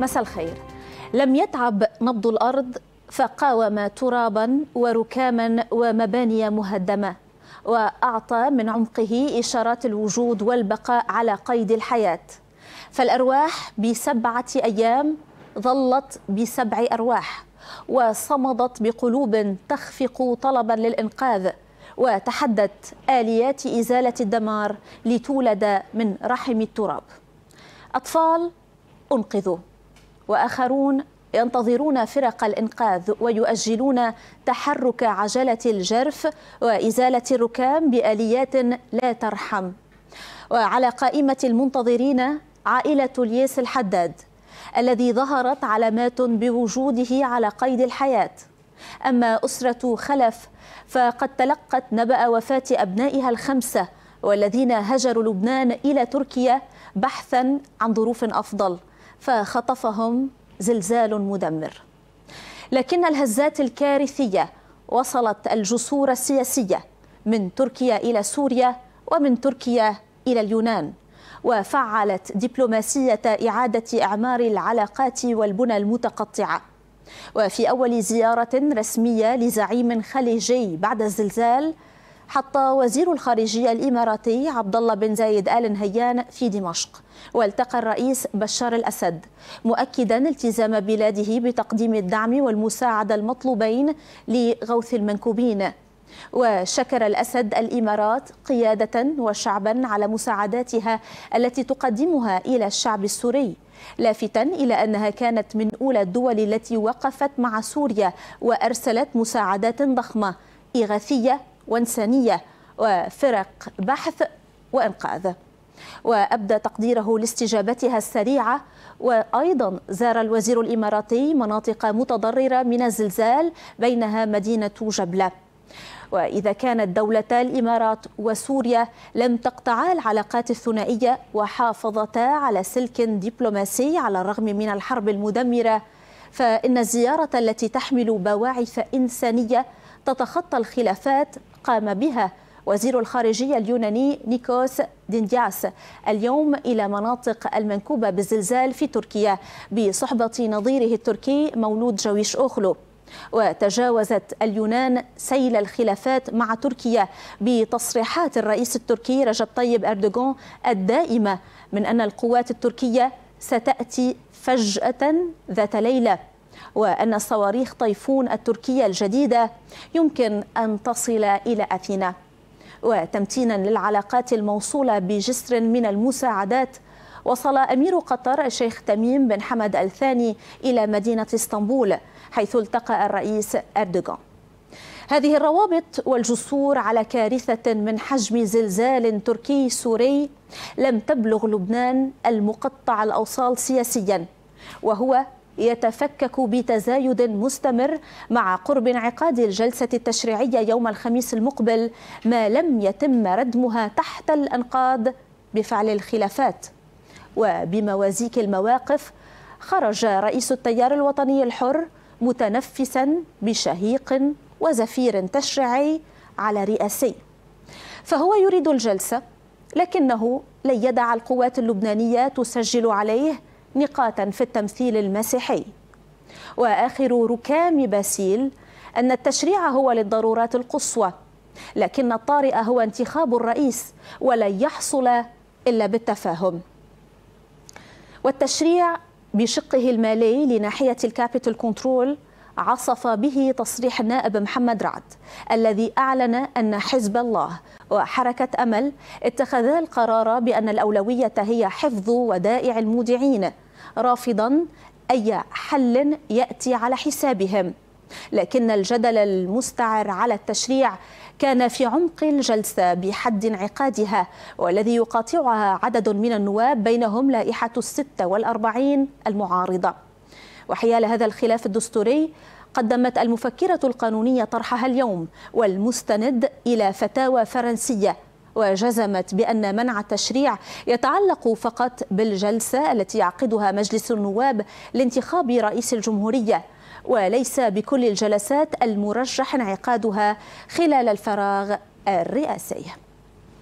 مساء الخير لم يتعب نبض الأرض فقاوم ترابا وركاما ومباني مهدمة وأعطى من عمقه إشارات الوجود والبقاء على قيد الحياة فالأرواح بسبعة أيام ظلت بسبع أرواح وصمدت بقلوب تخفق طلبا للإنقاذ وتحدت آليات إزالة الدمار لتولد من رحم التراب أطفال أنقذوا واخرون ينتظرون فرق الانقاذ ويؤجلون تحرك عجله الجرف وازاله الركام باليات لا ترحم وعلى قائمه المنتظرين عائله الياس الحداد الذي ظهرت علامات بوجوده على قيد الحياه اما اسره خلف فقد تلقت نبا وفاه ابنائها الخمسه والذين هجروا لبنان الى تركيا بحثا عن ظروف افضل فخطفهم زلزال مدمر لكن الهزات الكارثية وصلت الجسور السياسية من تركيا إلى سوريا ومن تركيا إلى اليونان وفعلت دبلوماسية إعادة إعمار العلاقات والبنى المتقطعة وفي أول زيارة رسمية لزعيم خليجي بعد الزلزال حط وزير الخارجية الإماراتي عبد الله بن زايد آل نهيان في دمشق والتقى الرئيس بشار الأسد مؤكدا التزام بلاده بتقديم الدعم والمساعدة المطلوبين لغوث المنكوبين وشكر الأسد الإمارات قيادة وشعبا على مساعداتها التي تقدمها إلى الشعب السوري لافتا إلى أنها كانت من أولى الدول التي وقفت مع سوريا وأرسلت مساعدات ضخمة إغاثية وإنسانية وفرق بحث وإنقاذ وأبدى تقديره لاستجابتها السريعة وأيضا زار الوزير الإماراتي مناطق متضررة من الزلزال بينها مدينة جبلة وإذا كانت دولتا الإمارات وسوريا لم تقطعا العلاقات الثنائية وحافظتا على سلك دبلوماسي على الرغم من الحرب المدمرة فإن الزيارة التي تحمل بواعث إنسانية تتخطى الخلافات قام بها وزير الخارجية اليوناني نيكوس ديندياس اليوم إلى مناطق المنكوبة بالزلزال في تركيا بصحبة نظيره التركي مولود جويش أوخلو وتجاوزت اليونان سيل الخلافات مع تركيا بتصريحات الرئيس التركي رجب طيب أردوغان الدائمة من أن القوات التركية ستأتي فجأة ذات ليلة وأن الصواريخ طيفون التركية الجديدة يمكن أن تصل إلى أثينا وتمتينا للعلاقات الموصولة بجسر من المساعدات وصل أمير قطر الشيخ تميم بن حمد الثاني إلى مدينة اسطنبول حيث التقى الرئيس أردوغان هذه الروابط والجسور على كارثة من حجم زلزال تركي سوري لم تبلغ لبنان المقطع الأوصال سياسيا وهو يتفكك بتزايد مستمر مع قرب انعقاد الجلسة التشريعية يوم الخميس المقبل ما لم يتم ردمها تحت الأنقاض بفعل الخلافات وبموازيك المواقف خرج رئيس التيار الوطني الحر متنفسا بشهيق وزفير تشريعي على رئاسي فهو يريد الجلسه لكنه لن يدع القوات اللبنانيه تسجل عليه نقاطا في التمثيل المسيحي واخر ركام باسيل ان التشريع هو للضرورات القصوى لكن الطارئ هو انتخاب الرئيس ولن يحصل الا بالتفاهم والتشريع بشقه المالي لناحيه الكابيتال كنترول عصف به تصريح النائب محمد رعد الذي أعلن أن حزب الله وحركة أمل اتخذا القرار بأن الأولوية هي حفظ ودائع المودعين رافضا أي حل يأتي على حسابهم لكن الجدل المستعر على التشريع كان في عمق الجلسة بحد انعقادها والذي يقاطعها عدد من النواب بينهم لائحة الستة والأربعين المعارضة وحيال هذا الخلاف الدستوري قدمت المفكرة القانونية طرحها اليوم والمستند إلى فتاوى فرنسية وجزمت بأن منع التشريع يتعلق فقط بالجلسة التي يعقدها مجلس النواب لانتخاب رئيس الجمهورية وليس بكل الجلسات المرجح انعقادها خلال الفراغ الرئاسي